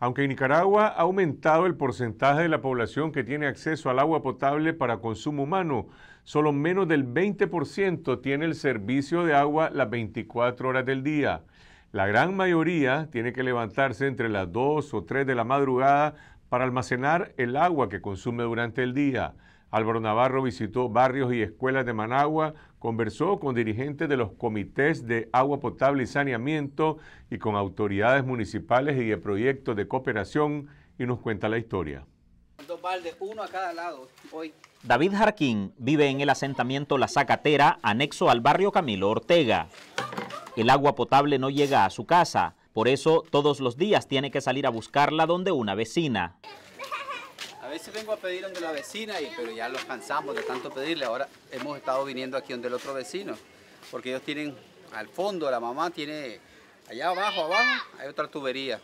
Aunque en Nicaragua ha aumentado el porcentaje de la población que tiene acceso al agua potable para consumo humano, solo menos del 20% tiene el servicio de agua las 24 horas del día. La gran mayoría tiene que levantarse entre las 2 o 3 de la madrugada para almacenar el agua que consume durante el día. Álvaro Navarro visitó barrios y escuelas de Managua, conversó con dirigentes de los comités de agua potable y saneamiento y con autoridades municipales y de proyectos de cooperación y nos cuenta la historia. David Jarquín vive en el asentamiento La Zacatera, anexo al barrio Camilo Ortega. El agua potable no llega a su casa, por eso todos los días tiene que salir a buscarla donde una vecina. A veces vengo a pedir donde la vecina, y, pero ya los cansamos de tanto pedirle. Ahora hemos estado viniendo aquí donde el otro vecino, porque ellos tienen al fondo, la mamá tiene allá abajo, abajo, hay otra tubería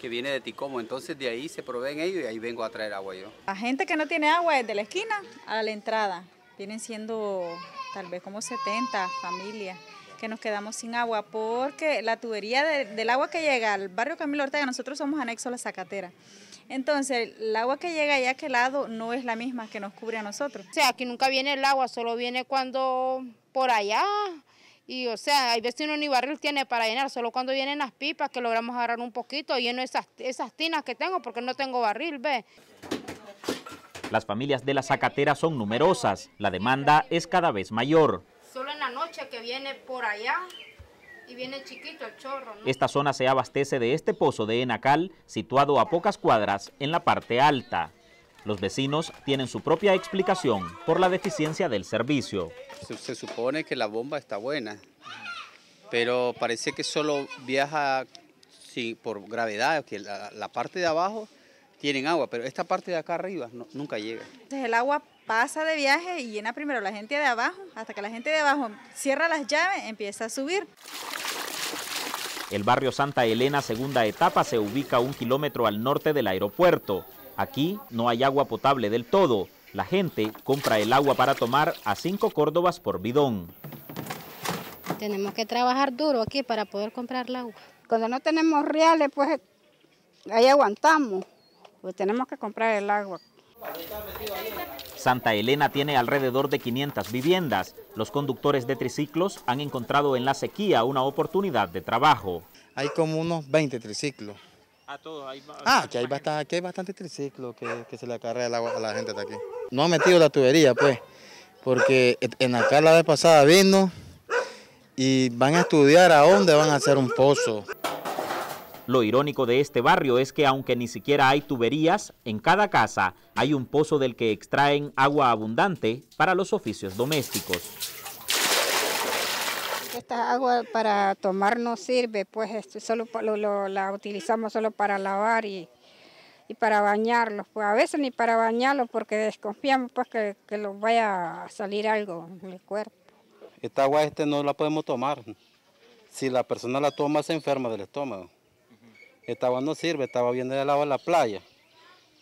que viene de Ticomo, entonces de ahí se proveen ellos y ahí vengo a traer agua yo. La gente que no tiene agua es de la esquina a la entrada, vienen siendo tal vez como 70 familias que nos quedamos sin agua porque la tubería del agua que llega al barrio Camilo Ortega, nosotros somos anexo a la Zacatera. Entonces, el agua que llega allá a aquel lado no es la misma que nos cubre a nosotros. O sea, aquí nunca viene el agua, solo viene cuando por allá. Y o sea, hay veces uno ni barril tiene para llenar, solo cuando vienen las pipas que logramos agarrar un poquito, lleno esas, esas tinas que tengo porque no tengo barril, ve. Las familias de la Zacatera son numerosas, la demanda es cada vez mayor. Solo en la noche que viene por allá y viene chiquito chorro, Esta zona se abastece de este pozo de Enacal, situado a pocas cuadras en la parte alta. Los vecinos tienen su propia explicación por la deficiencia del servicio. Se, supone que la bomba está buena, pero parece que solo viaja por gravedad, que la, parte de abajo tienen agua, pero esta parte de acá arriba nunca llega. Entonces pues el agua pasa de viaje y llena primero la gente de abajo, hasta que la gente de abajo cierra las llaves, empieza a subir. El barrio Santa Elena, segunda etapa, se ubica un kilómetro al norte del aeropuerto. Aquí no hay agua potable del todo. La gente compra el agua para tomar a cinco córdobas por bidón. Tenemos que trabajar duro aquí para poder comprar el agua. Cuando no tenemos reales, pues ahí aguantamos. Pues tenemos que comprar el agua. Santa Elena tiene alrededor de 500 viviendas. Los conductores de triciclos han encontrado en la sequía una oportunidad de trabajo. Hay como unos 20 triciclos. Ah, ah que hay, bastante, triciclos que, se le acarrea el agua a la gente de aquí. No ha metido la tubería, pues, porque en acá la vez pasada vino y van a estudiar a dónde van a hacer un pozo. Lo irónico de este barrio es que aunque ni siquiera hay tuberías, en cada casa hay un pozo del que extraen agua abundante para los oficios domésticos. Esta agua para tomar no sirve, pues este, solo la utilizamos solo para lavar y, y para bañarlos. Pues, a veces ni para bañarlos porque desconfiamos pues que, que los vaya a salir algo en el cuerpo. Esta agua este no la podemos tomar. Si la persona la toma se enferma del estómago estaba no sirve, estaba viendo del lado de la playa.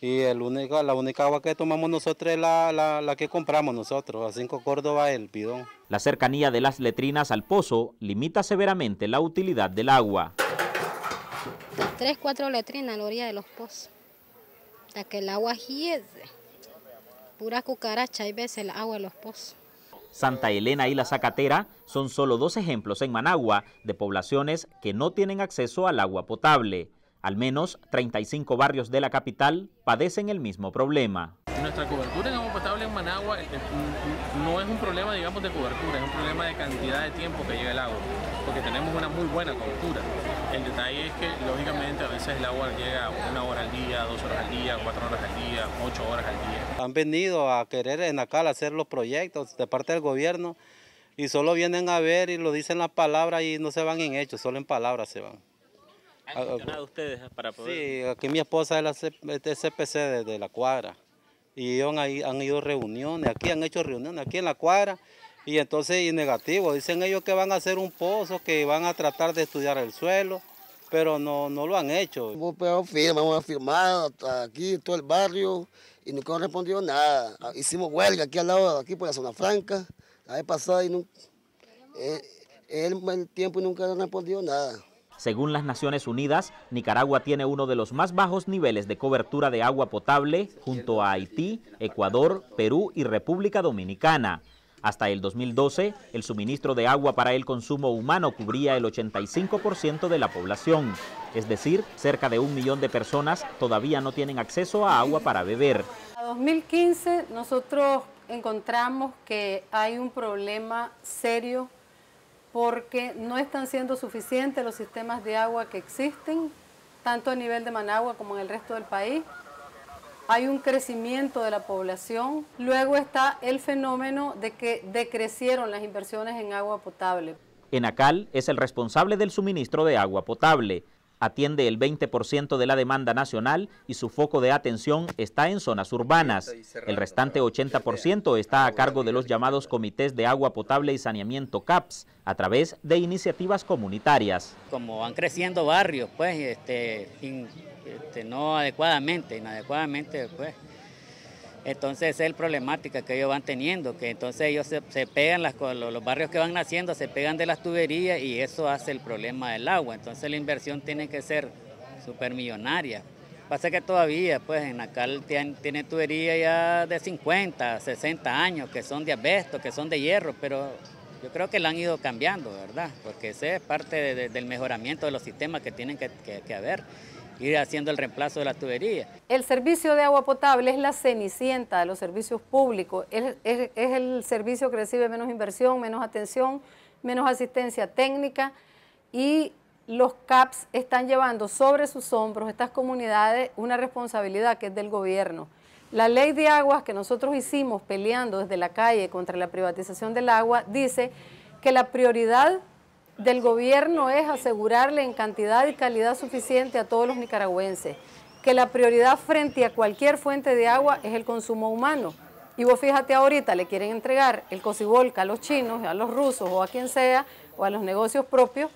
Y el la única agua que tomamos nosotros es la, que compramos nosotros, a cinco Córdoba el bidón. La cercanía de las letrinas al pozo limita severamente la utilidad del agua. Tres, cuatro letrinas a la orilla de los pozos, hasta que el agua hiede. Pura cucaracha, hay veces el agua de los pozos. Santa Elena y La Zacatera son solo dos ejemplos en Managua de poblaciones que no tienen acceso al agua potable. Al menos 35 barrios de la capital padecen el mismo problema. Nuestra cobertura en agua potable en Managua este, mm, mm, no es un problema, digamos, de cobertura, es un problema de cantidad de tiempo que llega el agua porque tenemos una muy buena cobertura. El detalle es que, lógicamente, a veces el agua llega una hora al día, dos horas al día, cuatro horas al día, ocho horas al día. Han venido a querer en Acal hacer los proyectos de parte del gobierno y solo vienen a ver y lo dicen las palabras y no se van en hechos, solo en palabras se van. ¿Han de ustedes para poder...? Sí, aquí mi esposa es la CPC de, la cuadra y han, han ido reuniones, aquí han hecho reuniones, aquí en la cuadra y entonces, y negativo, dicen ellos que van a hacer un pozo, que van a tratar de estudiar el suelo, pero no, lo han hecho. Vamos firmado firmar hasta aquí, todo el barrio, y nunca han respondido nada. Hicimos huelga aquí al lado, aquí por la zona franca, la vez pasada, y nunca, eh, el, tiempo y nunca han respondido nada. Según las Naciones Unidas, Nicaragua tiene uno de los más bajos niveles de cobertura de agua potable junto a Haití, Ecuador, Perú y República Dominicana. Hasta el 2012, el suministro de agua para el consumo humano cubría el 85% de la población, es decir, cerca de un millón de personas todavía no tienen acceso a agua para beber. A 2015 nosotros encontramos que hay un problema serio porque no están siendo suficientes los sistemas de agua que existen, tanto a nivel de Managua como en el resto del país hay un crecimiento de la población. Luego está el fenómeno de que decrecieron las inversiones en agua potable. Enacal es el responsable del suministro de agua potable. Atiende el 20% de la demanda nacional y su foco de atención está en zonas urbanas. El restante 80% está a cargo de los llamados comités de agua potable y saneamiento CAPS a través de iniciativas comunitarias. Como van creciendo barrios, pues este, este, no adecuadamente, inadecuadamente después. Pues. Entonces es la problemática que ellos van teniendo, que entonces ellos se, pegan, los, barrios que van naciendo se pegan de las tuberías y eso hace el problema del agua. Entonces la inversión tiene que ser supermillonaria. Pasa que todavía, pues en Acal tiene, tuberías ya de 50, 60 años, que son de asbesto, que son de hierro, pero yo creo que la han ido cambiando, ¿verdad? Porque ese es parte del mejoramiento de los sistemas que tienen que haber ir haciendo el reemplazo de la tubería. El servicio de agua potable es la cenicienta de los servicios públicos, es, el servicio que recibe menos inversión, menos atención, menos asistencia técnica y los CAPS están llevando sobre sus hombros estas comunidades una responsabilidad que es del gobierno. La ley de aguas que nosotros hicimos peleando desde la calle contra la privatización del agua dice que la prioridad del gobierno es asegurarle en cantidad y calidad suficiente a todos los nicaragüenses que la prioridad frente a cualquier fuente de agua es el consumo humano. Y vos fíjate ahorita, le quieren entregar el cocibolca a los chinos, a los rusos o a quien sea, o a los negocios propios,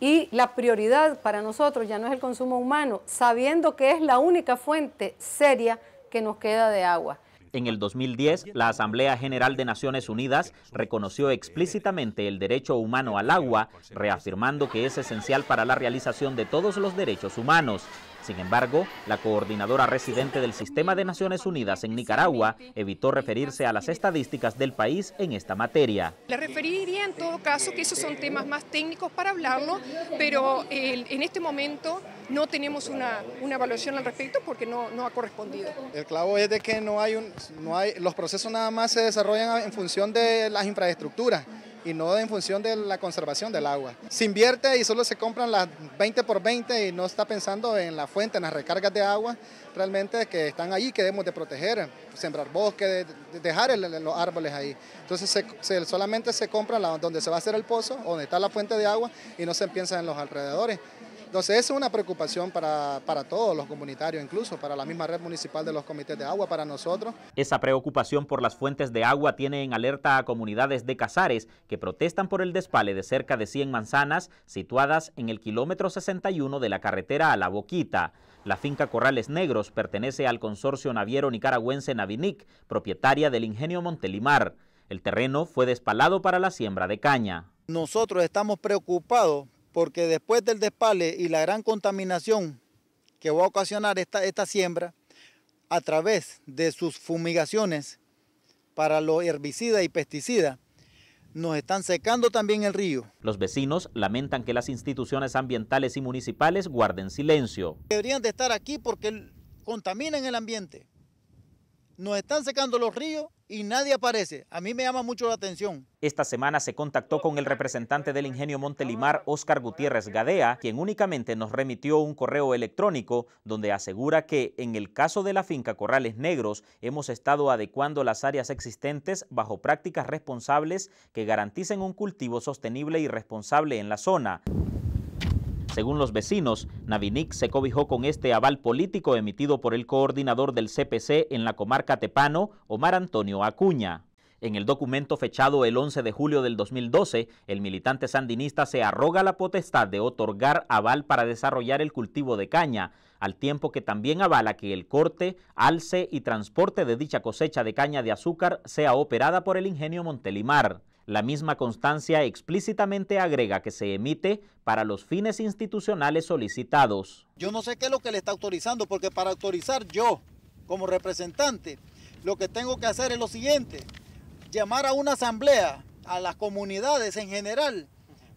y la prioridad para nosotros ya no es el consumo humano, sabiendo que es la única fuente seria que nos queda de agua. En el 2010, la Asamblea General de Naciones Unidas reconoció explícitamente el derecho humano al agua, reafirmando que es esencial para la realización de todos los derechos humanos. Sin embargo, la coordinadora residente del Sistema de Naciones Unidas en Nicaragua evitó referirse a las estadísticas del país en esta materia. Le referiría en todo caso que esos son temas más técnicos para hablarlo, pero eh, en este momento no tenemos una, evaluación al respecto porque no, no ha correspondido. El clavo es de que no hay un, no hay, los procesos nada más se desarrollan en función de las infraestructuras y no en función de la conservación del agua. Se invierte y solo se compran las 20 por 20 y no está pensando en la fuente, en las recargas de agua realmente que están ahí, que debemos de proteger, sembrar bosques, dejar los árboles ahí. Entonces solamente se compra donde se va a hacer el pozo, donde está la fuente de agua y no se piensa en los alrededores. Entonces, es una preocupación para, para todos los comunitarios, incluso para la misma red municipal de los comités de agua, para nosotros. Esa preocupación por las fuentes de agua tiene en alerta a comunidades de Casares que protestan por el despale de cerca de 100 manzanas situadas en el kilómetro 61 de la carretera a La Boquita. La finca Corrales Negros pertenece al consorcio naviero nicaragüense Navinic, propietaria del ingenio Montelimar. El terreno fue despalado para la siembra de caña. Nosotros estamos preocupados porque después del despale y la gran contaminación que va a ocasionar esta, esta siembra, a través de sus fumigaciones para los herbicidas y pesticidas, nos están secando también el río. Los vecinos lamentan que las instituciones ambientales y municipales guarden silencio. Deberían de estar aquí porque contaminan el ambiente. Nos están secando los ríos y nadie aparece. A mí me llama mucho la atención. Esta semana se contactó con el representante del ingenio Montelimar, Óscar Gutiérrez Gadea, quien únicamente nos remitió un correo electrónico donde asegura que en el caso de la finca Corrales Negros hemos estado adecuando las áreas existentes bajo prácticas responsables que garanticen un cultivo sostenible y responsable en la zona. Según los vecinos, Navinic se cobijó con este aval político emitido por el coordinador del CPC en la comarca Tepano, Omar Antonio Acuña. En el documento fechado el 11 de julio del 2012, el militante sandinista se arroga la potestad de otorgar aval para desarrollar el cultivo de caña, al tiempo que también avala que el corte, alce y transporte de dicha cosecha de caña de azúcar sea operada por el ingenio Montelimar. La misma constancia explícitamente agrega que se emite para los fines institucionales solicitados. Yo no sé qué es lo que le está autorizando, porque para autorizar yo, como representante, lo que tengo que hacer es lo siguiente, llamar a una asamblea, a las comunidades en general,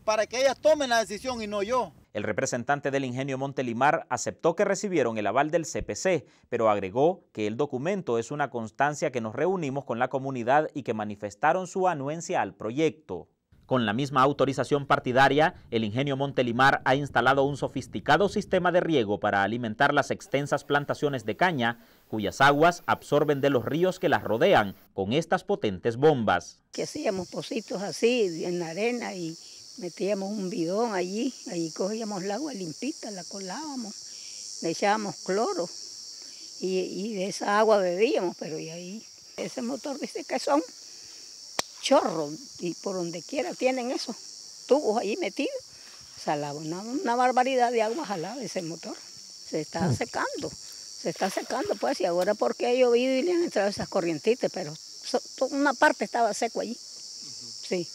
para que ellas tomen la decisión y no yo. El representante del ingenio Montelimar aceptó que recibieron el aval del CPC, pero agregó que el documento es una constancia que nos reunimos con la comunidad y que manifestaron su anuencia al proyecto. Con la misma autorización partidaria, el ingenio Montelimar ha instalado un sofisticado sistema de riego para alimentar las extensas plantaciones de caña, cuyas aguas absorben de los ríos que las rodean con estas potentes bombas. Que hacíamos pocitos así en la arena y, metíamos un bidón allí, allí cogíamos el agua limpita, la colábamos, le echábamos cloro y, de esa agua bebíamos, pero y ahí ese motor dice que son chorros y por donde quiera tienen esos tubos ahí metidos. Salaba una, una barbaridad de agua jalada ese motor, se está mm. secando se está secando, pues, y ahora porque ha llovido y le han entrado esas corrientitas, pero toda una parte estaba seco allí. Sí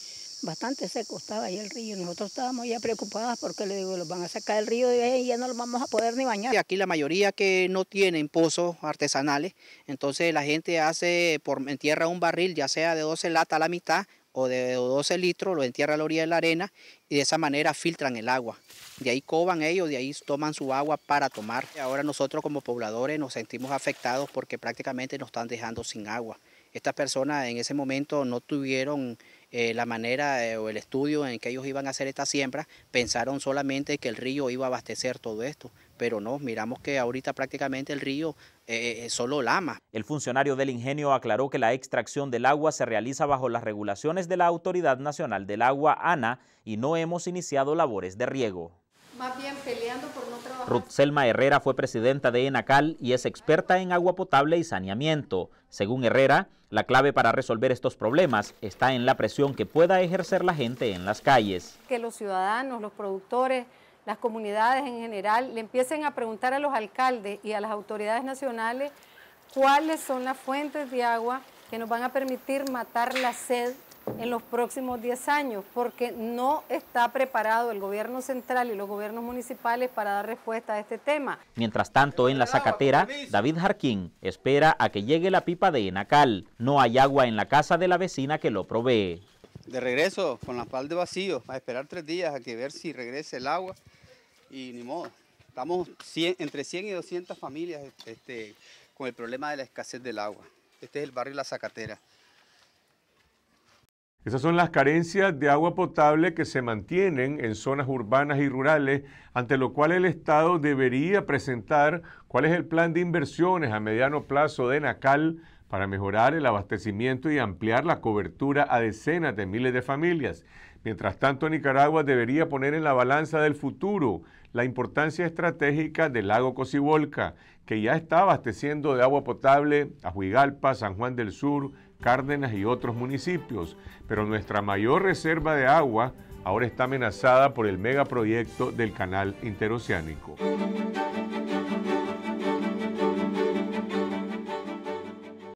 bastante seco estaba ahí el río. Nosotros estábamos ya preocupadas porque le digo, los van a sacar del río y ya no los vamos a poder ni bañar. Aquí la mayoría que no tienen pozos artesanales, entonces la gente hace, por, entierra un barril, ya sea de 12 latas a la mitad o de 12 litros, lo entierra a la orilla de la arena y de esa manera filtran el agua. De ahí coban ellos, de ahí toman su agua para tomar. Ahora nosotros como pobladores nos sentimos afectados porque prácticamente nos están dejando sin agua. Estas personas en ese momento no tuvieron eh, la manera eh, o el estudio en que ellos iban a hacer esta siembra, pensaron solamente que el río iba a abastecer todo esto, pero no, miramos que ahorita prácticamente el río eh, solo lama. El funcionario del ingenio aclaró que la extracción del agua se realiza bajo las regulaciones de la Autoridad Nacional del Agua, ANA, y no hemos iniciado labores de riego. Selma Herrera fue presidenta de ENACAL y es experta en agua potable y saneamiento. Según Herrera, la clave para resolver estos problemas está en la presión que pueda ejercer la gente en las calles. Que los ciudadanos, los productores, las comunidades en general le empiecen a preguntar a los alcaldes y a las autoridades nacionales cuáles son las fuentes de agua que nos van a permitir matar la sed en los próximos 10 años, porque no está preparado el gobierno central y los gobiernos municipales para dar respuesta a este tema. Mientras tanto, en la Zacatera, David Jarquín espera a que llegue la pipa de Enacal. No hay agua en la casa de la vecina que lo provee. De regreso, con la espalda de vacío, a esperar tres días a que ver si regrese el agua y ni modo. Estamos entre 100 y 200 familias este, con el problema de la escasez del agua. Este es el barrio La Zacatera. Esas son las carencias de agua potable que se mantienen en zonas urbanas y rurales, ante lo cual el Estado debería presentar cuál es el plan de inversiones a mediano plazo de NACAL para mejorar el abastecimiento y ampliar la cobertura a decenas de miles de familias. Mientras tanto, Nicaragua debería poner en la balanza del futuro la importancia estratégica del lago Cocibolca, que ya está abasteciendo de agua potable a Huigalpa, San Juan del Sur, Cárdenas y otros municipios, pero nuestra mayor reserva de agua ahora está amenazada por el megaproyecto del canal interoceánico.